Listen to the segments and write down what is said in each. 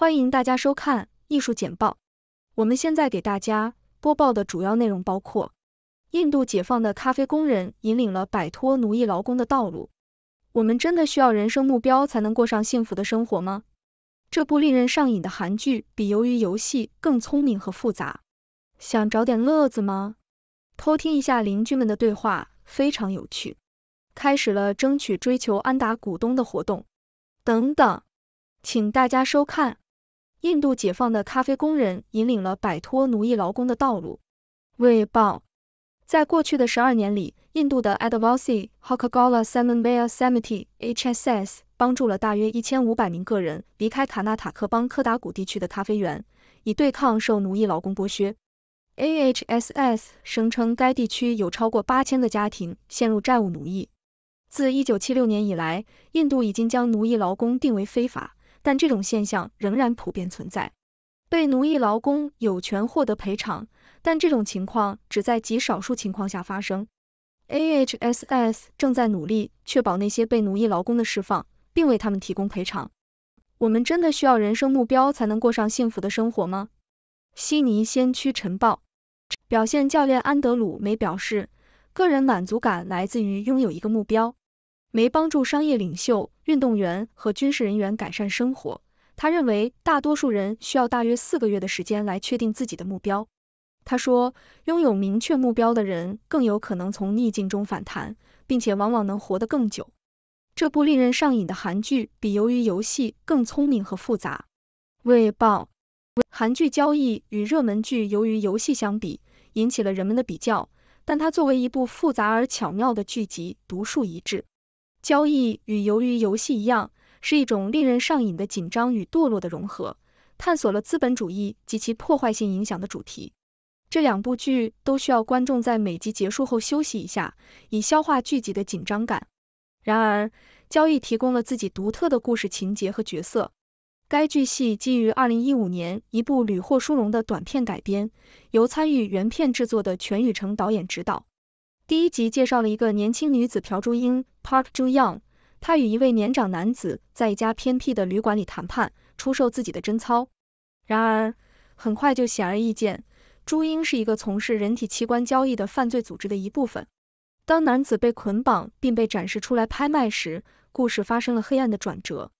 欢迎大家收看艺术简报。我们现在给大家播报的主要内容包括：印度解放的咖啡工人引领了摆脱奴役劳工的道路。我们真的需要人生目标才能过上幸福的生活吗？这部令人上瘾的韩剧比《鱿鱼游戏》更聪明和复杂。想找点乐子吗？偷听一下邻居们的对话，非常有趣。开始了争取追求安达股东的活动。等等，请大家收看。印度解放的咖啡工人引领了摆脱奴役劳工的道路。卫报在过去的十二年里，印度的 Advocacy h o k a g a l a Samanvaya Samiti h s s 帮助了大约一千五百名个人离开卡纳塔克邦科达古地区的咖啡园，以对抗受奴役劳工剥削。AHSS 声称该地区有超过八千个家庭陷入债务奴役。自一九七六年以来，印度已经将奴役劳工定为非法。但这种现象仍然普遍存在。被奴役劳工有权获得赔偿，但这种情况只在极少数情况下发生。AHSs 正在努力确保那些被奴役劳工的释放，并为他们提供赔偿。我们真的需要人生目标才能过上幸福的生活吗？悉尼先驱晨报表现教练安德鲁梅表示，个人满足感来自于拥有一个目标。梅帮助商业领袖。运动员和军事人员改善生活。他认为大多数人需要大约四个月的时间来确定自己的目标。他说，拥有明确目标的人更有可能从逆境中反弹，并且往往能活得更久。这部令人上瘾的韩剧比《鱿鱼游戏》更聪明和复杂。《卫报》韩剧《交易》与热门剧《鱿鱼游戏》相比，引起了人们的比较，但它作为一部复杂而巧妙的剧集独树一帜。《交易》与《鱿鱼游戏》一样，是一种令人上瘾的紧张与堕落的融合，探索了资本主义及其破坏性影响的主题。这两部剧都需要观众在每集结束后休息一下，以消化剧集的紧张感。然而，《交易》提供了自己独特的故事情节和角色。该剧系基于二零一五年一部屡获殊荣的短片改编，由参与原片制作的全宇成导演执导。第一集介绍了一个年轻女子朴珠英 （Park Ju-young），她与一位年长男子在一家偏僻的旅馆里谈判出售自己的贞操。然而，很快就显而易见，朱英是一个从事人体器官交易的犯罪组织的一部分。当男子被捆绑并被展示出来拍卖时，故事发生了黑暗的转折。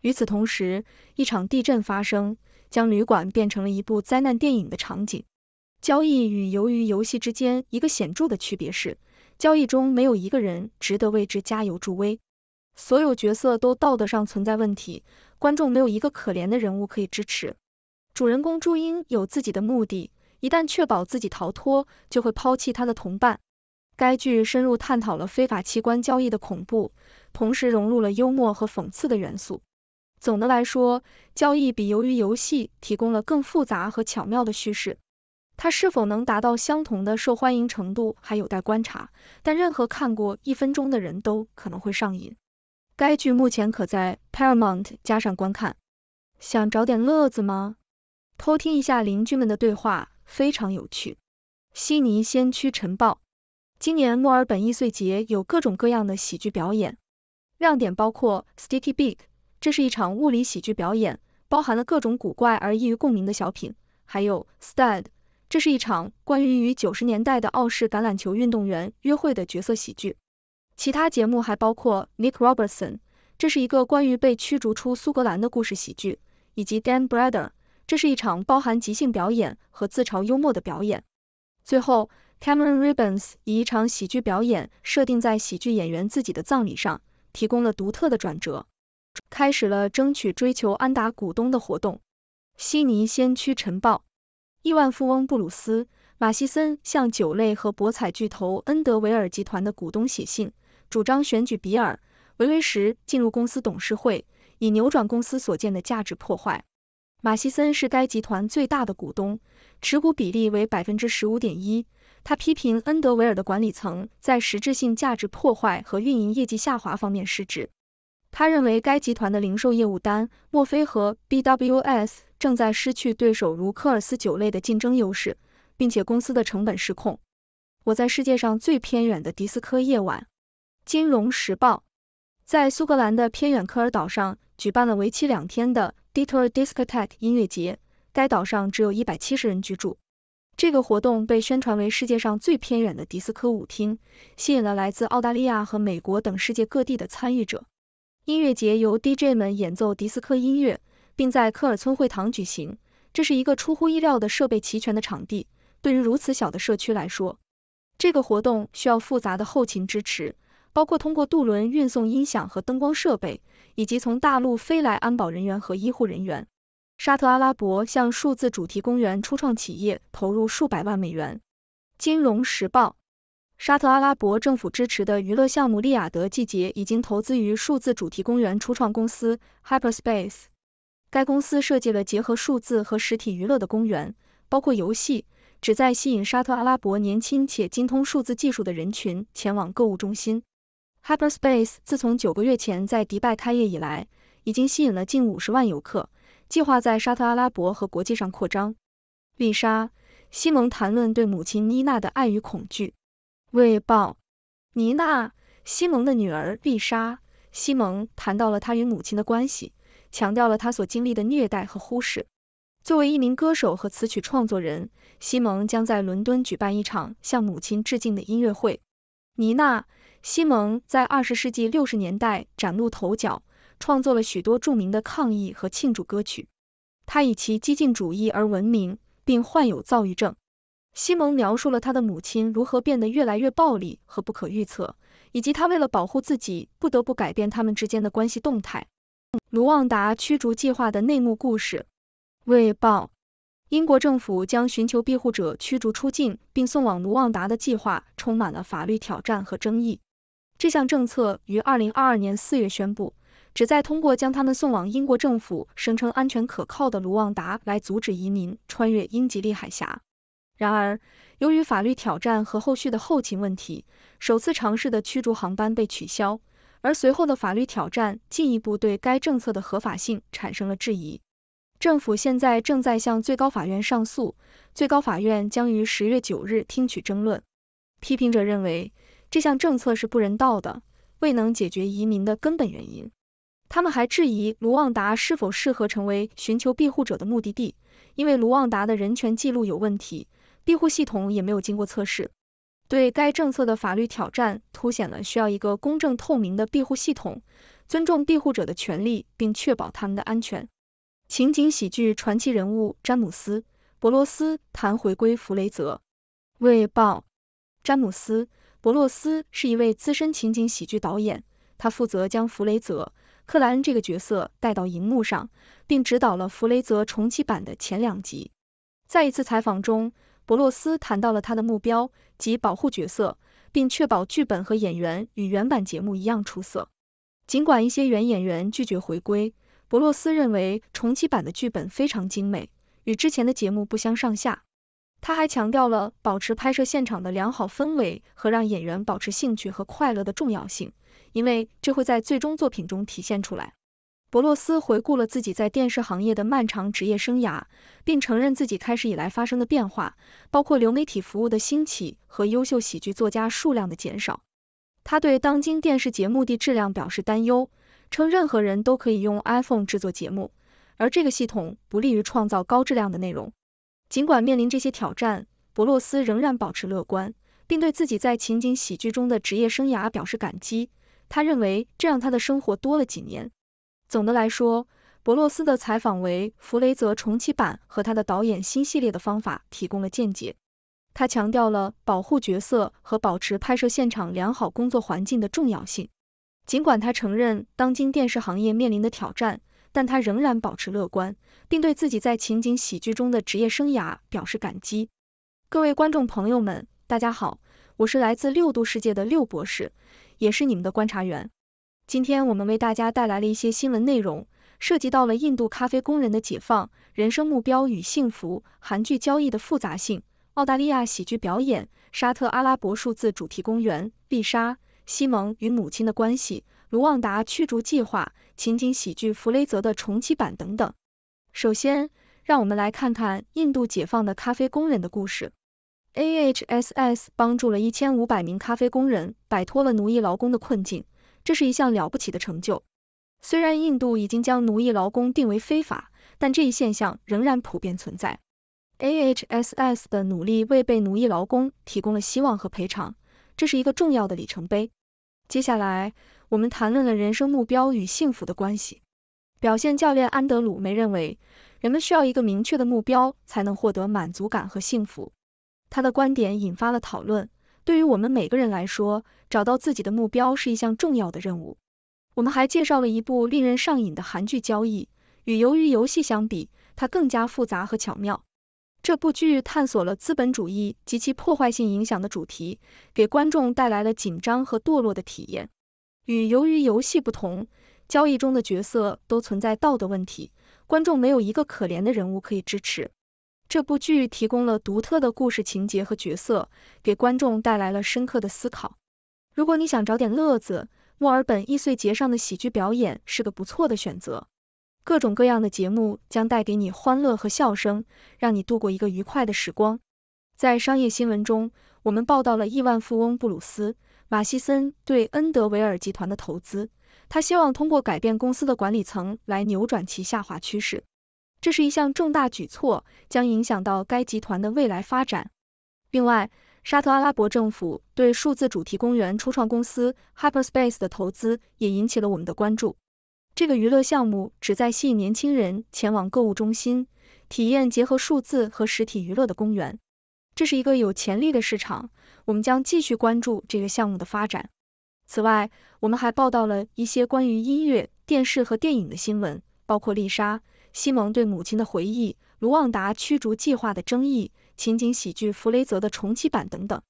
与此同时，一场地震发生，将旅馆变成了一部灾难电影的场景。交易与鱿鱼游戏之间一个显著的区别是，交易中没有一个人值得为之加油助威，所有角色都道德上存在问题，观众没有一个可怜的人物可以支持。主人公朱茵有自己的目的，一旦确保自己逃脱，就会抛弃他的同伴。该剧深入探讨了非法器官交易的恐怖，同时融入了幽默和讽刺的元素。总的来说，交易比鱿鱼游戏提供了更复杂和巧妙的叙事。它是否能达到相同的受欢迎程度还有待观察，但任何看过一分钟的人都可能会上瘾。该剧目前可在 Paramount 加上观看。想找点乐子吗？偷听一下邻居们的对话，非常有趣。悉尼先驱晨报，今年墨尔本易碎节有各种各样的喜剧表演，亮点包括 Sticky Beak，这是一场物理喜剧表演，包含了各种古怪而易于共鸣的小品，还有 Stud。这是一场关于与九十年代的澳式橄榄球运动员约会的角色喜剧。其他节目还包括 Nick Robertson，这是一个关于被驱逐出苏格兰的故事喜剧，以及 Dan b r e d r 这是一场包含即兴表演和自嘲幽默的表演。最后，Cameron r i b b e n s 以一场喜剧表演，设定在喜剧演员自己的葬礼上，提供了独特的转折，开始了争取追求安达股东的活动。悉尼先驱晨报。亿万富翁布鲁斯·马西森向酒类和博彩巨头恩德维尔集团的股东写信，主张选举比尔·维维什进入公司董事会，以扭转公司所见的价值破坏。马西森是该集团最大的股东，持股比例为百分之十五点一。他批评恩德维尔的管理层在实质性价值破坏和运营业绩下滑方面失职。他认为该集团的零售业务单莫非和 BWS 正在失去对手如科尔斯酒类的竞争优势，并且公司的成本失控。我在世界上最偏远的迪斯科夜晚，《金融时报》在苏格兰的偏远科尔岛上举办了为期两天的 d e t t o Disc o Tech 音乐节。该岛上只有一百七十人居住。这个活动被宣传为世界上最偏远的迪斯科舞厅，吸引了来自澳大利亚和美国等世界各地的参与者。音乐节由 DJ 们演奏迪斯科音乐，并在科尔村会堂举行。这是一个出乎意料的设备齐全的场地，对于如此小的社区来说，这个活动需要复杂的后勤支持，包括通过渡轮运送音响和灯光设备，以及从大陆飞来安保人员和医护人员。沙特阿拉伯向数字主题公园初创企业投入数百万美元。金融时报。沙特阿拉伯政府支持的娱乐项目利雅得季节已经投资于数字主题公园初创公司 Hyperspace。该公司设计了结合数字和实体娱乐的公园，包括游戏，旨在吸引沙特阿拉伯年轻且精通数字技术的人群前往购物中心。Hyperspace 自从九个月前在迪拜开业以来，已经吸引了近五十万游客，计划在沙特阿拉伯和国际上扩张。丽莎·西蒙谈论对母亲妮娜的爱与恐惧。卫报妮娜·西蒙的女儿丽莎·西蒙谈到了他与母亲的关系，强调了他所经历的虐待和忽视。作为一名歌手和词曲创作人，西蒙将在伦敦举办一场向母亲致敬的音乐会。妮娜·西蒙在二十世纪六十年代崭露头角，创作了许多著名的抗议和庆祝歌曲。他以其激进主义而闻名，并患有躁郁症。西蒙描述了他的母亲如何变得越来越暴力和不可预测，以及他为了保护自己不得不改变他们之间的关系动态。卢旺达驱逐计划的内幕故事。卫报，英国政府将寻求庇护者驱逐出境并送往卢旺达的计划充满了法律挑战和争议。这项政策于二零二二年四月宣布，旨在通过将他们送往英国政府声称安全可靠的卢旺达来阻止移民穿越英吉利海峡。然而，由于法律挑战和后续的后勤问题，首次尝试的驱逐航班被取消。而随后的法律挑战进一步对该政策的合法性产生了质疑。政府现在正在向最高法院上诉，最高法院将于十月九日听取争论。批评者认为这项政策是不人道的，未能解决移民的根本原因。他们还质疑卢旺达是否适合成为寻求庇护者的目的地，因为卢旺达的人权记录有问题。庇护系统也没有经过测试。对该政策的法律挑战凸显了需要一个公正透明的庇护系统，尊重庇护者的权利，并确保他们的安全。情景喜剧传奇人物詹姆斯·伯罗斯谈回归《弗雷泽》。卫报：詹姆斯·伯罗斯是一位资深情景喜剧导演，他负责将弗雷泽·克莱恩这个角色带到荧幕上，并指导了《弗雷泽》重启版的前两集。在一次采访中。伯洛斯谈到了他的目标及保护角色，并确保剧本和演员与原版节目一样出色。尽管一些原演员拒绝回归，伯洛斯认为重启版的剧本非常精美，与之前的节目不相上下。他还强调了保持拍摄现场的良好氛围和让演员保持兴趣和快乐的重要性，因为这会在最终作品中体现出来。伯洛斯回顾了自己在电视行业的漫长职业生涯，并承认自己开始以来发生的变化，包括流媒体服务的兴起和优秀喜剧作家数量的减少。他对当今电视节目的质量表示担忧，称任何人都可以用 iPhone 制作节目，而这个系统不利于创造高质量的内容。尽管面临这些挑战，伯洛斯仍然保持乐观，并对自己在情景喜剧中的职业生涯表示感激。他认为这让他的生活多了几年。总的来说，伯洛斯的采访为弗雷泽重启版和他的导演新系列的方法提供了见解。他强调了保护角色和保持拍摄现场良好工作环境的重要性。尽管他承认当今电视行业面临的挑战，但他仍然保持乐观，并对自己在情景喜剧中的职业生涯表示感激。各位观众朋友们，大家好，我是来自六度世界的六博士，也是你们的观察员。今天我们为大家带来了一些新闻内容，涉及到了印度咖啡工人的解放、人生目标与幸福、韩剧交易的复杂性、澳大利亚喜剧表演、沙特阿拉伯数字主题公园、丽莎、西蒙与母亲的关系、卢旺达驱逐计划、情景喜剧《弗雷泽》的重启版等等。首先，让我们来看看印度解放的咖啡工人的故事。AHSs 帮助了一千五百名咖啡工人摆脱了奴役劳工的困境。这是一项了不起的成就。虽然印度已经将奴役劳工定为非法，但这一现象仍然普遍存在。AHSs 的努力为被奴役劳工提供了希望和赔偿，这是一个重要的里程碑。接下来，我们谈论了人生目标与幸福的关系。表现教练安德鲁梅认为，人们需要一个明确的目标才能获得满足感和幸福。他的观点引发了讨论。对于我们每个人来说，找到自己的目标是一项重要的任务。我们还介绍了一部令人上瘾的韩剧《交易》，与《鱿鱼游戏》相比，它更加复杂和巧妙。这部剧探索了资本主义及其破坏性影响的主题，给观众带来了紧张和堕落的体验。与《鱿鱼游戏》不同，《交易》中的角色都存在道德问题，观众没有一个可怜的人物可以支持。这部剧提供了独特的故事情节和角色，给观众带来了深刻的思考。如果你想找点乐子，墨尔本易碎节上的喜剧表演是个不错的选择。各种各样的节目将带给你欢乐和笑声，让你度过一个愉快的时光。在商业新闻中，我们报道了亿万富翁布鲁斯·马西森对恩德维尔集团的投资，他希望通过改变公司的管理层来扭转其下滑趋势。这是一项重大举措，将影响到该集团的未来发展。另外，沙特阿拉伯政府对数字主题公园初创公司 HyperSpace 的投资也引起了我们的关注。这个娱乐项目旨在吸引年轻人前往购物中心，体验结合数字和实体娱乐的公园。这是一个有潜力的市场，我们将继续关注这个项目的发展。此外，我们还报道了一些关于音乐、电视和电影的新闻，包括丽莎。西蒙对母亲的回忆，卢旺达驱逐计划的争议，情景喜剧弗雷泽的重启版等等，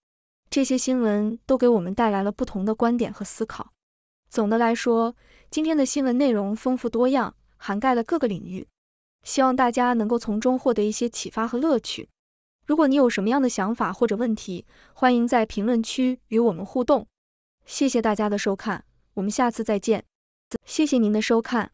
这些新闻都给我们带来了不同的观点和思考。总的来说，今天的新闻内容丰富多样，涵盖了各个领域，希望大家能够从中获得一些启发和乐趣。如果你有什么样的想法或者问题，欢迎在评论区与我们互动。谢谢大家的收看，我们下次再见。谢谢您的收看。